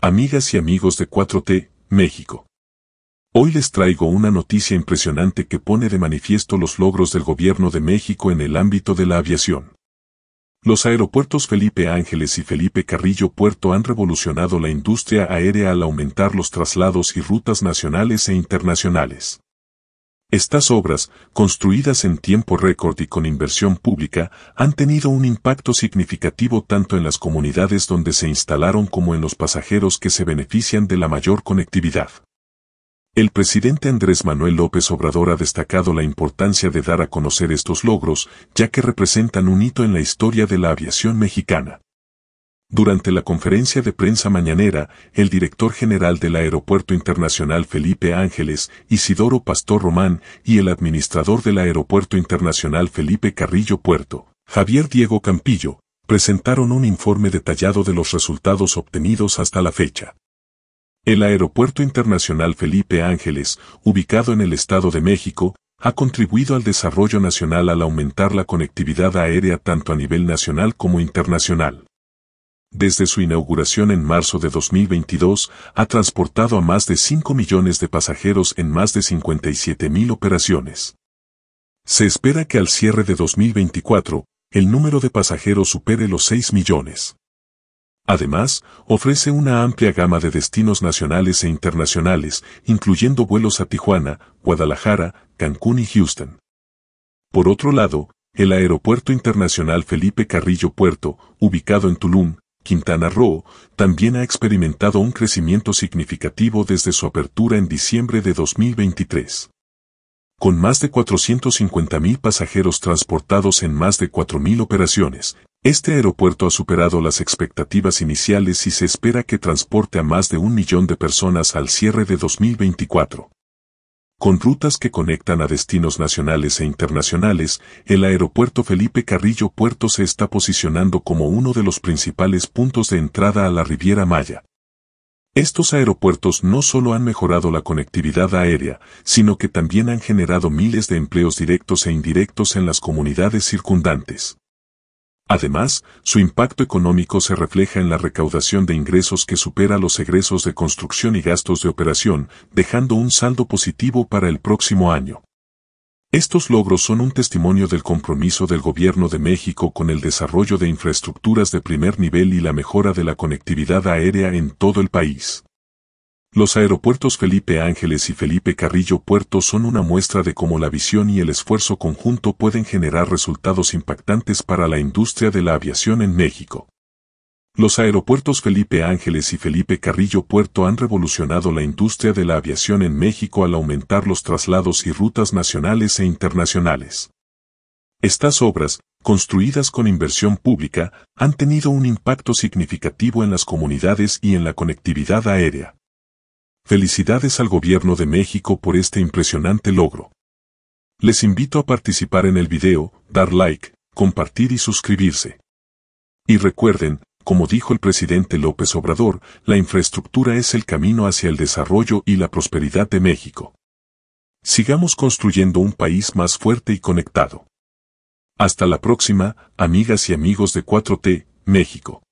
Amigas y amigos de 4T, México. Hoy les traigo una noticia impresionante que pone de manifiesto los logros del gobierno de México en el ámbito de la aviación. Los aeropuertos Felipe Ángeles y Felipe Carrillo Puerto han revolucionado la industria aérea al aumentar los traslados y rutas nacionales e internacionales. Estas obras, construidas en tiempo récord y con inversión pública, han tenido un impacto significativo tanto en las comunidades donde se instalaron como en los pasajeros que se benefician de la mayor conectividad. El presidente Andrés Manuel López Obrador ha destacado la importancia de dar a conocer estos logros, ya que representan un hito en la historia de la aviación mexicana. Durante la conferencia de prensa mañanera, el director general del Aeropuerto Internacional Felipe Ángeles, Isidoro Pastor Román, y el administrador del Aeropuerto Internacional Felipe Carrillo Puerto, Javier Diego Campillo, presentaron un informe detallado de los resultados obtenidos hasta la fecha. El Aeropuerto Internacional Felipe Ángeles, ubicado en el Estado de México, ha contribuido al desarrollo nacional al aumentar la conectividad aérea tanto a nivel nacional como internacional desde su inauguración en marzo de 2022, ha transportado a más de 5 millones de pasajeros en más de 57 mil operaciones. Se espera que al cierre de 2024, el número de pasajeros supere los 6 millones. Además, ofrece una amplia gama de destinos nacionales e internacionales, incluyendo vuelos a Tijuana, Guadalajara, Cancún y Houston. Por otro lado, el Aeropuerto Internacional Felipe Carrillo Puerto, ubicado en Tulum, Quintana Roo también ha experimentado un crecimiento significativo desde su apertura en diciembre de 2023. Con más de 450.000 pasajeros transportados en más de 4.000 operaciones, este aeropuerto ha superado las expectativas iniciales y se espera que transporte a más de un millón de personas al cierre de 2024 con rutas que conectan a destinos nacionales e internacionales, el aeropuerto Felipe Carrillo Puerto se está posicionando como uno de los principales puntos de entrada a la Riviera Maya. Estos aeropuertos no solo han mejorado la conectividad aérea, sino que también han generado miles de empleos directos e indirectos en las comunidades circundantes. Además, su impacto económico se refleja en la recaudación de ingresos que supera los egresos de construcción y gastos de operación, dejando un saldo positivo para el próximo año. Estos logros son un testimonio del compromiso del Gobierno de México con el desarrollo de infraestructuras de primer nivel y la mejora de la conectividad aérea en todo el país. Los aeropuertos Felipe Ángeles y Felipe Carrillo Puerto son una muestra de cómo la visión y el esfuerzo conjunto pueden generar resultados impactantes para la industria de la aviación en México. Los aeropuertos Felipe Ángeles y Felipe Carrillo Puerto han revolucionado la industria de la aviación en México al aumentar los traslados y rutas nacionales e internacionales. Estas obras, construidas con inversión pública, han tenido un impacto significativo en las comunidades y en la conectividad aérea. Felicidades al Gobierno de México por este impresionante logro. Les invito a participar en el video, dar like, compartir y suscribirse. Y recuerden, como dijo el presidente López Obrador, la infraestructura es el camino hacia el desarrollo y la prosperidad de México. Sigamos construyendo un país más fuerte y conectado. Hasta la próxima, amigas y amigos de 4T, México.